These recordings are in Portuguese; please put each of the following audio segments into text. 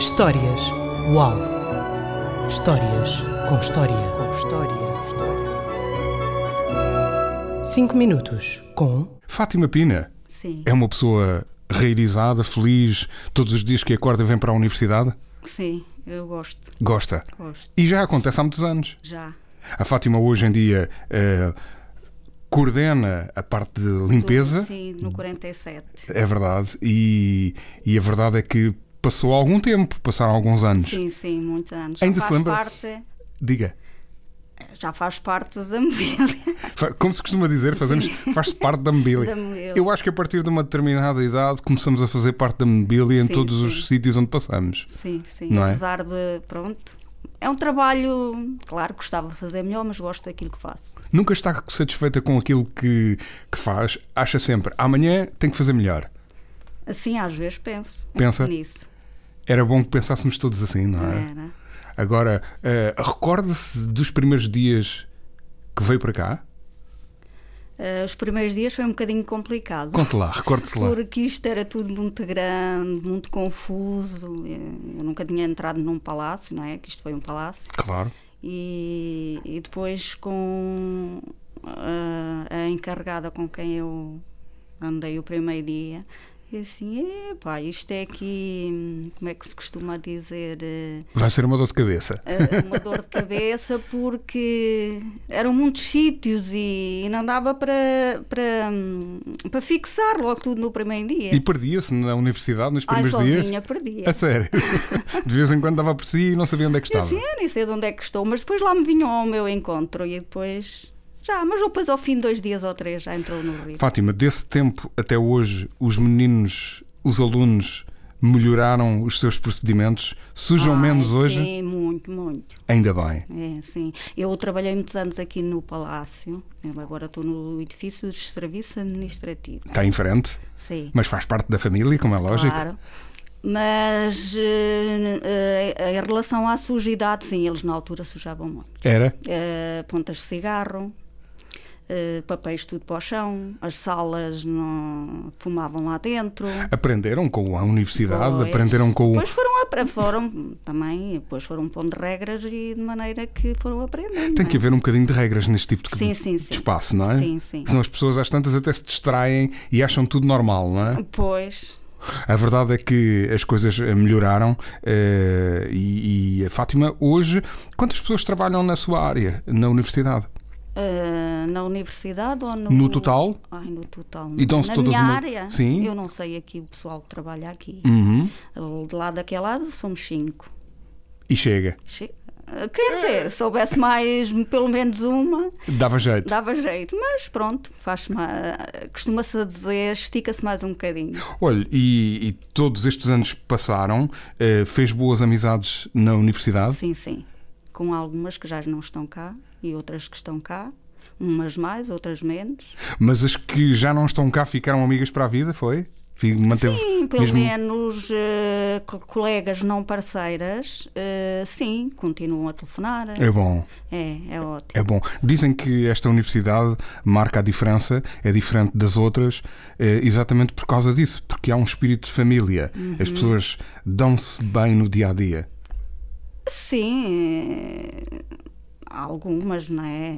Histórias. Uau! Histórias com história. Com história. história. Cinco minutos com. Fátima Pina. Sim. É uma pessoa reirizada, feliz, todos os dias que acorda vem para a universidade? Sim, eu gosto. Gosta? Gosto. E já acontece há muitos anos? Já. A Fátima hoje em dia. É coordena a parte de limpeza. Sim, no 47. É verdade. E, e a verdade é que passou algum tempo, passaram alguns anos. Sim, sim, muitos anos. Ainda se lembra? Parte... Diga já faz parte da mobília. Como se costuma dizer, fazemos, faz parte da mobília. Eu acho que a partir de uma determinada idade começamos a fazer parte da mobília em todos sim. os sítios onde passamos. Sim, sim. É? Apesar é? de, pronto. É um trabalho, claro, gostava de fazer melhor, mas gosto daquilo que faço. Nunca está satisfeita com aquilo que, que faz, acha sempre, amanhã tem que fazer melhor. Assim, às vezes penso Pensa? nisso. Era bom que pensássemos todos assim, não é? Era. Agora, uh, recorde-se dos primeiros dias que veio para cá? Uh, os primeiros dias foi um bocadinho complicado. Conte lá, recorde-se lá. Porque isto era tudo muito grande, muito confuso. Eh, eu nunca tinha entrado num palácio, não é? Que isto foi um palácio. Claro. E, e depois com uh, a encarregada com quem eu andei o primeiro dia, e assim, epá, isto é aqui, como é que se costuma dizer? Eh, Vai ser uma dor de cabeça. Eh, uma dor de cabeça porque eram muitos sítios e, não dava para, para, para fixar logo tudo no primeiro dia. E perdia-se na universidade nos primeiros Ai, sozinha, dias? perdia. A sério? De vez em quando dava por si e não sabia onde é que estava. E assim, eu nem sei de onde é que estou, mas depois lá me vinham ao meu encontro e depois já, mas depois ao fim de dois dias ou três já entrou no ritmo. Fátima, desse tempo até hoje, os meninos, os alunos, melhoraram os seus procedimentos? Sujam Ai, menos hoje? Sim, muito, muito. Ainda bem. É, sim. Eu trabalhei muitos anos aqui no Palácio, né, agora estou no edifício de serviço administrativo. Está em frente? Sim. Mas faz parte da família, como é lógico? Claro. Mas uh, uh, em relação à sujidade, sim, eles na altura sujavam muito. Era? Uh, pontas de cigarro, eh, papéis tudo para o chão, as salas não fumavam lá dentro. Aprenderam com a universidade, pois, aprenderam com. Depois foram, foram também, depois foram pondo regras e de maneira que foram aprendendo. Tem que é? haver um bocadinho de regras neste tipo de, sim, sim, sim. de espaço, não é? Sim, sim. Senão as pessoas às tantas até se distraem e acham tudo normal, não é? Pois. A verdade é que as coisas eh, melhoraram uh, e, e a Fátima hoje, quantas pessoas trabalham na sua área, na universidade? na universidade ou no. No total? Ai, no total. E dão-se todas minha uma... área, Sim. eu não sei aqui o pessoal que trabalha aqui. Uhum. De lá daquele lado somos cinco. E chega. Chega. Eh, quer dizer, se houvesse mais, pelo menos uma. Dava jeito. Dava jeito, mas pronto, faz costuma-se dizer, estica-se mais um bocadinho. Olha, e, e todos estes anos passaram, eh, fez boas amizades na universidade? Sim, sim. Com algumas que já não estão cá e outras que estão cá umas mais, outras menos. Mas as que já não estão cá ficaram amigas para a vida, foi? Manteve sim, pelo mesmo... menos uh, colegas não parceiras, uh, sim, continuam a telefonar. É bom. É, é ótimo. É bom. Dizem que esta universidade marca a diferença, é diferente das outras, uh, exatamente por causa disso, porque há um espírito de família. Uhum. As pessoas dão-se bem no dia a dia. Sim, algumas, não é?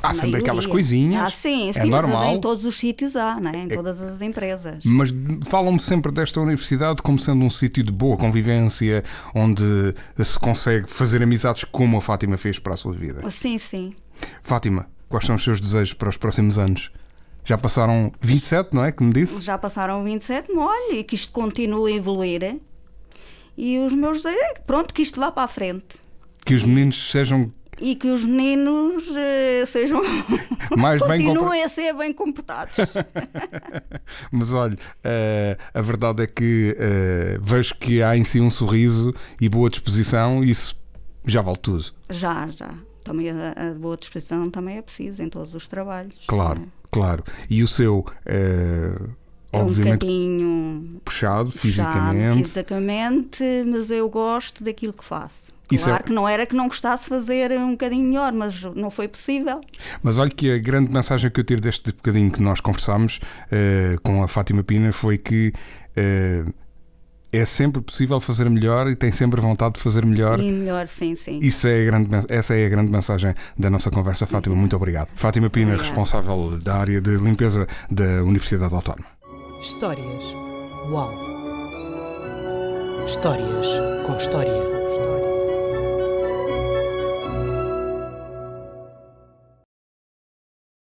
Há sempre maioria. aquelas coisinhas. Ah, sim, é sim, é normal. em todos os sítios há, né? em é. todas as empresas. Mas falam-me sempre desta universidade como sendo um sítio de boa convivência, onde se consegue fazer amizades como a Fátima fez para a sua vida. Ah, sim, sim. Fátima, quais são os seus desejos para os próximos anos? Já passaram 27, não é? Que me disse? Já passaram 27, olha, e que isto continue a evoluir. E os meus desejos é pronto, que isto vá para a frente. Que os meninos sejam e que os meninos eh, sejam Mais continuem a ser bem comportados. Mas olha, uh, a verdade é que uh, vejo que há em si um sorriso e boa disposição, isso já vale tudo. Já, já. Também a, a boa disposição também é preciso em todos os trabalhos. Claro. Né? Claro, e o seu uh, é obviamente, um bocadinho puxado, fisicamente. puxado fisicamente, mas eu gosto daquilo que faço. É claro é... que não era que não gostasse fazer um bocadinho melhor, mas não foi possível. Mas olha que a grande mensagem que eu tiro deste bocadinho que nós conversámos uh, com a Fátima Pina foi que uh, é sempre possível fazer melhor e tem sempre vontade de fazer melhor. E melhor, sim, sim. Isso é grande, essa é a grande mensagem da nossa conversa, Fátima. Muito obrigado. Fátima Pina, obrigado. responsável da área de limpeza da Universidade Autónoma. Histórias. Uau! Histórias com história.